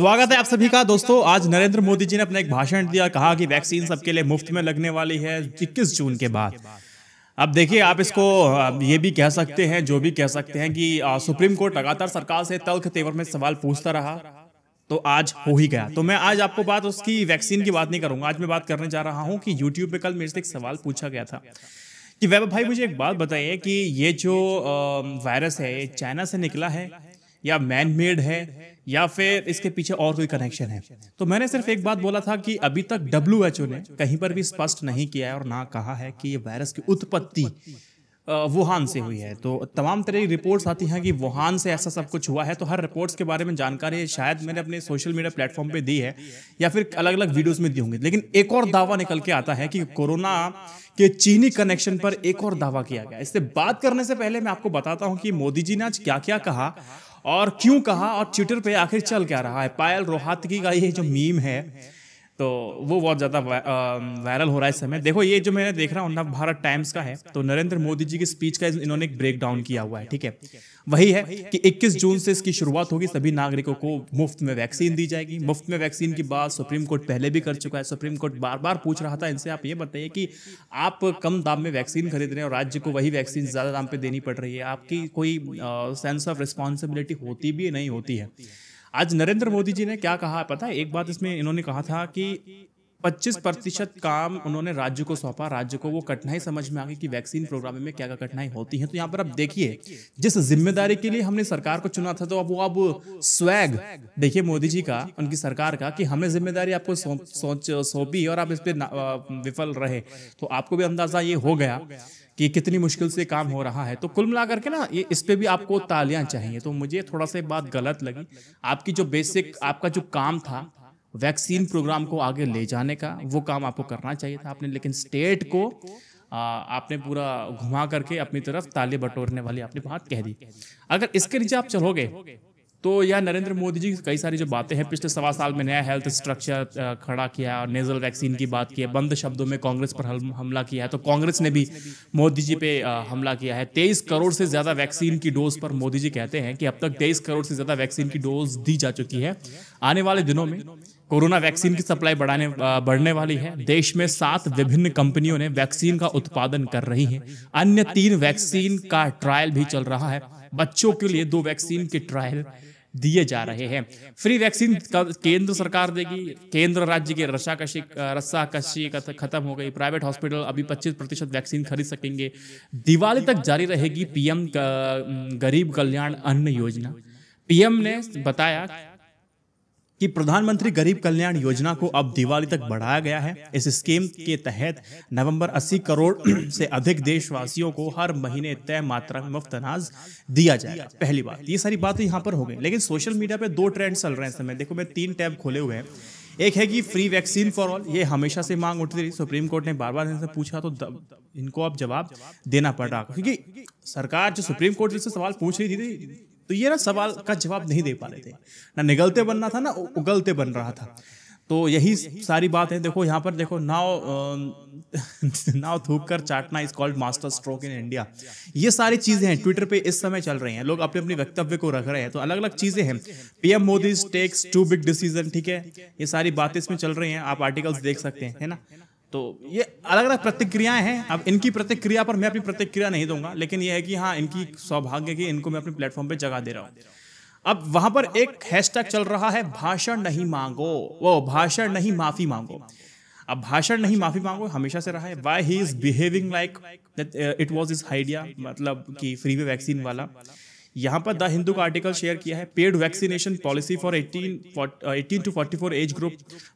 स्वागत है आप सभी का दोस्तों आज नरेंद्र मोदी जी ने अपना एक भाषण दिया कहा कि वैक्सीन सबके लिए मुफ्त में लगने वाली है इक्कीस जून के बाद अब देखिए आप इसको ये भी कह सकते हैं जो भी कह सकते हैं कि सुप्रीम कोर्ट लगातार सरकार से तल्ख तेवर में सवाल पूछता रहा तो आज हो ही गया तो मैं आज आपको बात उसकी वैक्सीन की बात नहीं करूंगा आज मैं बात करने जा रहा हूं कि यूट्यूब पे कल मेरे से एक सवाल पूछा गया था कि वैभव भाई मुझे एक बात बताइए कि ये जो वायरस है ये चाइना से निकला है या मैन मेड है या फिर इसके पीछे और कोई कनेक्शन है तो मैंने सिर्फ एक बात बोला था कि अभी तक डब्ल्यू एच ओ ने कहीं पर भी स्पष्ट नहीं किया है और ना कहा है कि ये वायरस की उत्पत्ति वुहान से हुई है तो तमाम तरह की रिपोर्ट्स आती हैं कि वुहान से ऐसा सब कुछ हुआ है तो हर रिपोर्ट्स के बारे में जानकारी शायद मैंने अपने सोशल मीडिया प्लेटफॉर्म पे दी है या फिर अलग अलग वीडियोस में दी होंगी लेकिन एक और दावा निकल के आता है कि कोरोना के चीनी कनेक्शन पर एक और दावा किया गया इससे बात करने से पहले मैं आपको बताता हूँ कि मोदी जी ने आज क्या क्या कहा और क्यों कहा और ट्विटर पे आखिर चल क्या रहा है पायल रोहतगी का ये जो मीम है तो वो बहुत ज़्यादा वायरल हो रहा है इस समय देखो ये जो मैं देख रहा हूँ ना भारत टाइम्स का है तो नरेंद्र मोदी जी की स्पीच का इन्होंने एक ब्रेक डाउन किया हुआ है ठीक है वही है कि 21 जून से इसकी शुरुआत होगी सभी नागरिकों को मुफ्त में वैक्सीन दी जाएगी मुफ्त में वैक्सीन की बात सुप्रीम कोर्ट पहले भी कर चुका है सुप्रीम कोर्ट बार बार पूछ रहा था इनसे आप ये बताइए कि आप कम दाम में वैक्सीन खरीद रहे हैं और राज्य को वही वैक्सीन ज़्यादा दाम पर देनी पड़ रही है आपकी कोई सेंस ऑफ रिस्पॉन्सिबिलिटी होती भी नहीं होती है आज नरेंद्र मोदी जी ने क्या कहा पता है एक बात इसमें इन्होंने कहा था कि 25 प्रतिशत काम उन्होंने राज्य को सौंपा राज्य को वो कठिनाई समझ में आ गई कि वैक्सीन प्रोग्राम में क्या क्या कठिनाई होती है तो यहाँ पर आप देखिए जिस जिम्मेदारी के लिए हमने सरकार को चुना था तो अब वो अब स्वैग देखिए मोदी जी का उनकी सरकार का कि हमने जिम्मेदारी आपको सौंपी और आप इस पर विफल रहे तो आपको भी अंदाजा ये हो गया कि कितनी मुश्किल से काम हो रहा है तो कुल मिलाकर के ना ये इस पर भी आपको तालियां चाहिए तो मुझे थोड़ा सा बात गलत लगी आपकी जो बेसिक आपका जो काम था वैक्सीन प्रोग्राम को आगे ले जाने का वो काम आपको करना चाहिए था आपने लेकिन स्टेट को आ, आपने पूरा घुमा करके अपनी तरफ ताले बटोरने वाली आपने बात कह दी अगर इसके नीचे आप चलोगे तो यह नरेंद्र मोदी जी कई सारी जो बातें हैं पिछले सवा साल में नया हेल्थ स्ट्रक्चर खड़ा किया और नेजल वैक्सीन की बात की है बंद शब्दों में कांग्रेस पर हमला किया है तो कांग्रेस ने भी मोदी जी पे हमला किया है तेईस करोड़ से ज़्यादा वैक्सीन की डोज पर मोदी जी कहते हैं कि अब तक तेईस करोड़ से ज़्यादा वैक्सीन की डोज दी जा चुकी है आने वाले दिनों में कोरोना वैक्सीन की सप्लाई बढ़ाने बढ़ने वाली है देश में सात विभिन्न कंपनियों ने वैक्सीन का उत्पादन कर रही है अन्य तीन वैक्सीन का ट्रायल भी चल रहा है बच्चों के लिए दो वैक्सीन के ट्रायल दिए जा रहे हैं फ्री वैक्सीन केंद्र सरकार देगी केंद्र राज्य के रस्साकशी रस्साकशी खत्म हो गई प्राइवेट हॉस्पिटल अभी 25 प्रतिशत वैक्सीन खरीद सकेंगे दिवाली तक जारी रहेगी पीएम गरीब कल्याण अन्न योजना पीएम ने बताया कि प्रधानमंत्री गरीब कल्याण योजना को अब दिवाली तक बढ़ाया गया है इस स्कीम के तहत नवंबर 80 करोड़ से अधिक देशवासियों को हर महीने तय मात्रा में मुफ्त अनाज दिया जाएगा पहली बात ये सारी बातें यहाँ पर हो गई लेकिन सोशल मीडिया पे दो ट्रेंड चल रहे हैं समय देखो मैं तीन टैब खोले हुए हैं एक है कि फ्री वैक्सीन फॉर ऑल ये हमेशा से मांग उठती रही सुप्रीम कोर्ट ने बार बार इनसे पूछा तो दब, इनको अब जवाब देना पड़ रहा क्योंकि सरकार जो सुप्रीम कोर्ट से सवाल पूछ रही थी तो ये ना सवाल का जवाब नहीं दे पा रहे थे ना निगलते बनना था ना उगलते बन रहा था तो यही सारी बात है देखो यहाँ पर देखो नाव नाव थूक कर चाटना is called master stroke in India ये सारी चीज़ें हैं ट्विटर पे इस समय चल रही हैं लोग अपने अपने वक्तव्य को रख रहे हैं तो अलग अलग चीज़ें हैं PM Modi takes two big decision ठीक है ये सारी बातें इसमें चल रही हैं आप आर्टिकल्स देख सकते हैं है ना तो ये अलग अलग प्रतिक्रियाएं हैं अब इनकी प्रतिक्रिया पर मैं अपनी प्रतिक्रिया नहीं दूंगा लेकिन ये है कि हाँ इनकी सौभाग्य की इनको मैं अपने प्लेटफॉर्म पे जगह दे रहा हूँ अब वहां पर एक हैशटैग चल रहा है भाषण नहीं मांगो वो भाषण नहीं माफी मांगो अब भाषण नहीं माफी मांगो हमेशा से रहा है why he is behaving like it was his idea मतलब कि फ्री वे वैक्सीन वाला यहाँ पर द हिंदू का आर्टिकल शेयर किया है paid vaccination policy for 18 eighteen to 44 age group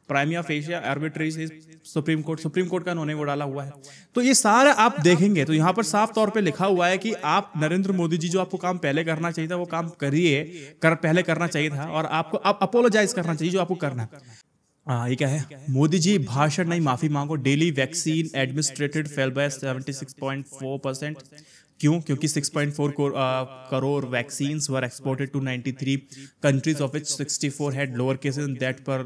prima facie arbitrary supreme court supreme court का उन्होंने वो डाला हुआ है तो ये सारा आप देखेंगे तो यहाँ पर साफ तौर पे लिखा हुआ है कि आप नरेंद्र मोदी जी जो आपको काम पहले करना चाहिए था वो काम करिए कर पहले करना चाहिए था और आपको आप अपोलोजाइज करना चाहिए जो आपको करना है हाँ ये क्या है मोदी जी भाषण नहीं माफी मांगो daily vaccine administered fell by 76.4 percent क्यों क्योंकि 6.4 crore vaccine were exported to 93 countries of which 64 had lower cases that per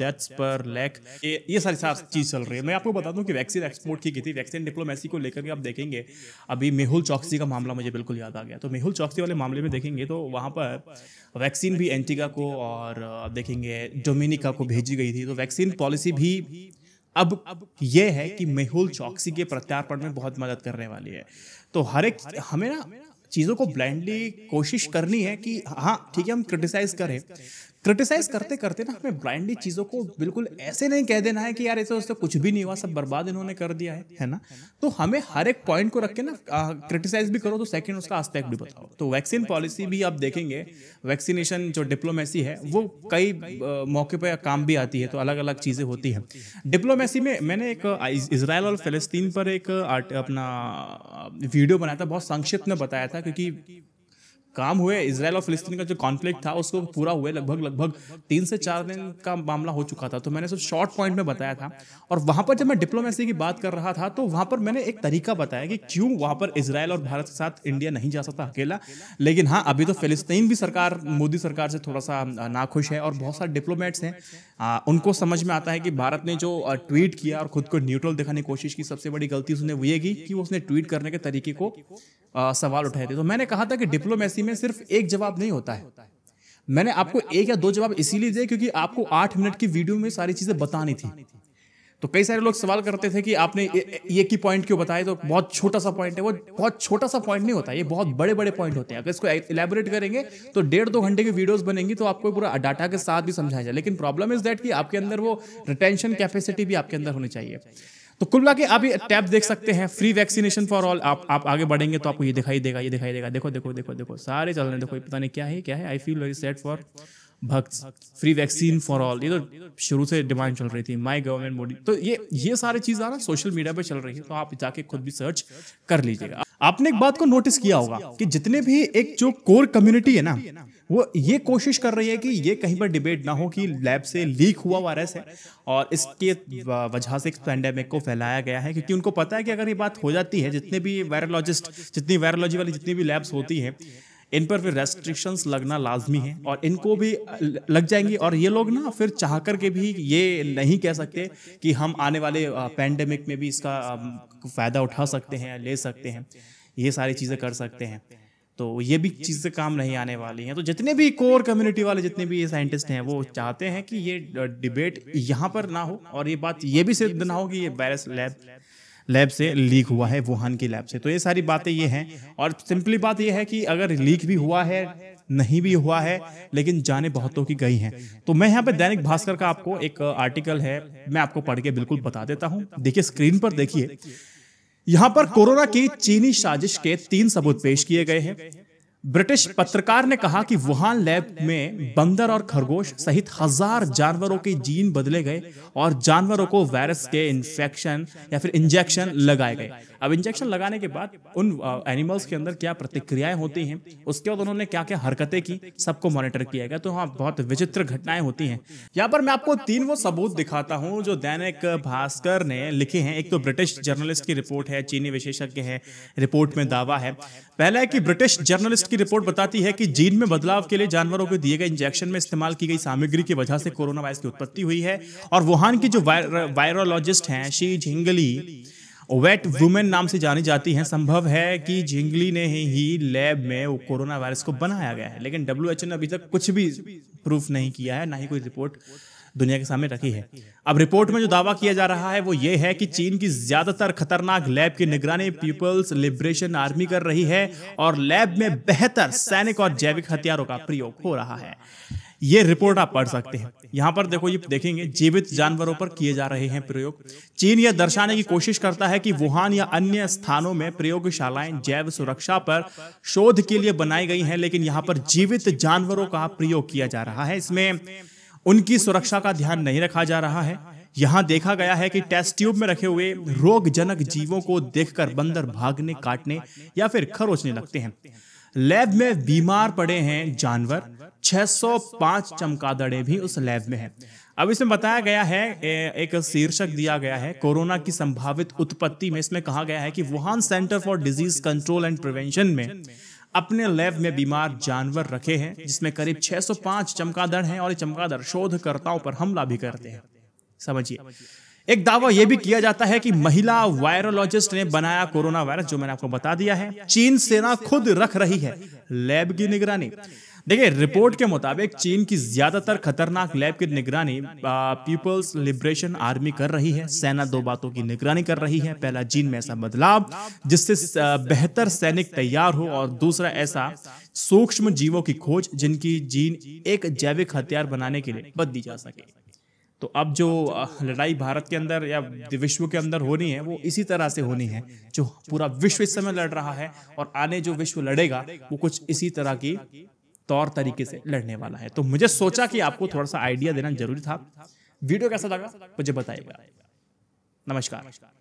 deaths per lakh ये सारी सारी चीज़ चल रही है मैं आपको बता दूं कि वैक्सीन एक्सपोर्ट की गई थी वैक्सीन डिप्लोमेसी को लेकर के आप देखेंगे अभी मेहुल चौकसी का मामला मुझे बिल्कुल याद आ गया तो मेहुल चौकसी वाले मामले में देखेंगे तो वहाँ पर वैक्सीन भी एंटीगा को और uh, देखेंगे डोमिनिका को भेजी गई थी तो वैक्सीन पॉलिसी भी अब यह है कि मेहुल चौकसी के प्रत्यार्पण में बहुत मदद करने वाली है तो हर एक हमें ना चीज़ों को ब्लाइंडली कोशिश करनी है कि हाँ ठीक है हम क्रिटिसाइज करें क्रिटिसाइज करते करते ना हमें ब्लाइंडली चीज़ों को बिल्कुल ऐसे नहीं कह देना है कि यार ऐसे उससे कुछ भी नहीं हुआ सब बर्बाद इन्होंने कर दिया है है ना तो हमें हर एक पॉइंट को रख के ना क्रिटिसाइज भी करो तो सेकंड उसका आस्पेक्ट भी बताओ तो वैक्सीन पॉलिसी भी आप देखेंगे वैक्सीनेशन जो डिप्लोमेसी है वो कई मौके पर काम भी आती है तो अलग अलग चीज़ें होती हैं डिप्लोमेसी में मैंने एक इसराइल और फलस्तीन पर एक अपना वीडियो बनाया था बहुत संक्षिप्त में बताया था क्योंकि काम हुए इसराइल और फिलिस्तीन का जो कॉन्फ्लिक्ट था उसको पूरा हुए लगभग लगभग तीन से चार दिन का मामला हो चुका था तो मैंने सब शॉर्ट पॉइंट में बताया था और वहाँ पर जब मैं डिप्लोमेसी की बात कर रहा था तो वहाँ पर मैंने एक तरीका बताया कि क्यों वहाँ पर इसराइल और भारत के साथ इंडिया नहीं जा सकता अकेला लेकिन हाँ अभी तो फिलिस्तीन भी सरकार मोदी सरकार से थोड़ा सा नाखुश है और बहुत सारे डिप्लोमेट्स हैं उनको समझ में आता है कि भारत ने जो ट्वीट किया और खुद को न्यूट्रल दिखाने की कोशिश की सबसे बड़ी गलती उसने ये की कि उसने ट्वीट करने के तरीके को सवाल उठाए थे तो मैंने कहा था कि डिप्लोमेसी में सिर्फ एक जवाब नहीं होता है मैंने आपको एक या दो जवाब इसीलिए दिए क्योंकि आपको आठ मिनट की वीडियो में सारी चीज़ें बतानी थी तो कई सारे लोग सवाल करते थे कि आपने एक की पॉइंट क्यों बताया तो बहुत छोटा सा पॉइंट है वो बहुत छोटा सा पॉइंट नहीं होता ये बहुत बड़े बड़े पॉइंट होते हैं अगर इसको इलेबोरेट करेंगे तो डेढ़ दो घंटे की वीडियोस बनेंगी तो आपको पूरा डाटा के साथ भी समझाया जाए लेकिन प्रॉब्लम इज दैट कि आपके अंदर वो रिटेंशन कैपेसिटी भी आपके अंदर होनी चाहिए तो कुल मिला के आप ये टैब देख सकते हैं फ्री वैक्सीनेशन फॉर ऑल आप आप आगे बढ़ेंगे तो आपको ये दिखाई देगा ये दिखाई देगा देखो देखो देखो देखो सारे चल रहे हैं देखो पता नहीं क्या है क्या है I feel very sad for bhakt free vaccine for all ये तो शुरू से डिमांड चल रही थी माई गवर्नमेंट मोदी तो ये ये सारी चीज़ ना सोशल मीडिया पर चल रही है तो आप जाके खुद भी सर्च कर लीजिएगा आपने एक बात को नोटिस किया होगा कि जितने भी एक जो कोर कम्युनिटी है ना वो ये कोशिश कर रही है कि ये कहीं पर डिबेट ना हो कि लैब से लीक हुआ वायरस है और इसके वजह से इस पैंडेमिक को फैलाया गया है क्योंकि उनको पता है कि अगर ये बात हो जाती है जितने भी वायरोलॉजिस्ट जितनी वायरोलॉजी वाली जितनी भी लैब्स होती हैं इन पर फिर रेस्ट्रिक्शंस लगना लाजमी है और इनको भी लग जाएंगी और ये लोग ना फिर चाह कर के भी ये नहीं कह सकते कि हम आने वाले पैंडमिक में भी इसका फ़ायदा उठा सकते हैं ले सकते हैं ये सारी चीज़ें कर सकते हैं तो ये भी चीज़ से काम नहीं आने वाली हैं तो जितने भी कोर कम्युनिटी वाले जितने भी साइंटिस्ट हैं वो चाहते हैं कि ये डिबेट यहाँ पर ना हो और ये बात ये भी सिद्ध ना हो कि ये वायरस लैब लैब से लीक हुआ है वुहान की लैब से तो ये सारी बातें ये हैं और सिंपली बात ये है कि अगर लीक भी हुआ है नहीं भी हुआ है लेकिन जाने बहुतों की गई हैं तो मैं यहाँ पे दैनिक भास्कर का आपको एक आर्टिकल है मैं आपको पढ़ के बिल्कुल बता देता हूँ देखिए स्क्रीन पर देखिए यहाँ पर कोरोना की चीनी साजिश के तीन सबूत पेश किए गए हैं ब्रिटिश पत्रकार ने कहा कि वुहान लैब में बंदर और खरगोश सहित हजार जानवरों के जीन बदले गए और जानवरों को वायरस के इन्फेक्शन या फिर इंजेक्शन लगाए गए अब इंजेक्शन लगाने के बाद उन एनिमल्स के अंदर क्या प्रतिक्रियाएं होती हैं उसके बाद उन्होंने क्या क्या हरकतें की सबको मॉनिटर किया गया तो हाँ तो बहुत हाँ, विचित्र घटनाएं होती हैं यहाँ पर मैं आपको तीन वो सबूत दिखाता हूँ जो दैनिक भास्कर ने लिखे हैं एक तो ब्रिटिश जर्नलिस्ट की रिपोर्ट है चीनी विशेषज्ञ है रिपोर्ट में दावा है पहला है कि ब्रिटिश जर्नलिस्ट की की रिपोर्ट बताती है कि जीन में बदलाव के लिए जानवरों को दिए गए इंजेक्शन में इस्तेमाल की गई सामग्री की वजह से कोरोना वायरस की उत्पत्ति हुई है और वुहान की जो वायरोलॉजिस्ट हैं शी झिंगली वेट वुमेन नाम से जानी जाती हैं संभव है कि झिंगली ने ही लैब में कोरोना वायरस को बनाया गया है लेकिन डब्ल्यू ने अभी तक कुछ भी प्रूफ नहीं किया है ना ही कोई रिपोर्ट दुनिया के सामने रखी है अब रिपोर्ट में जो दावा किया जा रहा है वो ये है कि चीन की ज्यादातर खतरनाक लैब की निगरानी पीपल्स लिबरेशन आर्मी कर रही है और लैब में बेहतर सैनिक और जैविक हथियारों का प्रयोग हो रहा है ये रिपोर्ट आप पढ़ सकते हैं यहाँ पर देखो ये देखेंगे जीवित जानवरों पर किए जा रहे हैं प्रयोग चीन यह दर्शाने की कोशिश करता है कि वुहान या अन्य स्थानों में प्रयोगशालाएं जैव सुरक्षा पर शोध के लिए बनाई गई हैं लेकिन यहाँ पर जीवित जानवरों का प्रयोग किया जा रहा है इसमें उनकी सुरक्षा का ध्यान नहीं रखा जा रहा है यहाँ देखा गया है कि टेस्ट ट्यूब में रखे हुए रोगजनक जीवों को देखकर बंदर भागने काटने या फिर खरोचने लगते हैं लैब में बीमार पड़े हैं जानवर 605 चमकादड़े भी उस लैब में हैं। अब इसमें बताया गया है एक शीर्षक दिया गया है कोरोना की संभावित उत्पत्ति में इसमें कहा गया है कि Wuhan centre for disease control and prevention में अपने लैब में बीमार जानवर रखे हैं जिसमें करीब 605 चमगादड़ हैं और ये चमगादड़ शोधकर्ताओं पर हमला भी करते हैं समझिए एक दावा यह भी किया जाता है कि महिला वायरोलॉजिस्ट ने बनाया कोरोना वायरस जो मैंने आपको बता दिया है चीन सेना खुद रख रही है लैब की निगरानी देखिए रिपोर्ट के मुताबिक चीन की ज्यादातर खतरनाक लैब की निगरानी पीपल्स लिबरेशन आर्मी कर रही है सेना दो बातों की निगरानी कर रही है पहला जीन में ऐसा बदलाव जिससे बेहतर सैनिक तैयार हो और दूसरा ऐसा सूक्ष्म जीवों की खोज जिनकी जीन एक जैविक हथियार बनाने के लिए बदली जा सके तो अब जो लड़ाई भारत के अंदर या विश्व के अंदर होनी है वो इसी तरह से होनी है जो पूरा विश्व इस समय लड़ रहा है और आने जो विश्व लड़ेगा वो कुछ इसी तरह की तौर तरीके से लड़ने वाला है तो मुझे सोचा कि आपको थोड़ा सा आइडिया देना जरूरी था वीडियो कैसा लगा मुझे बताइएगा नमस्कार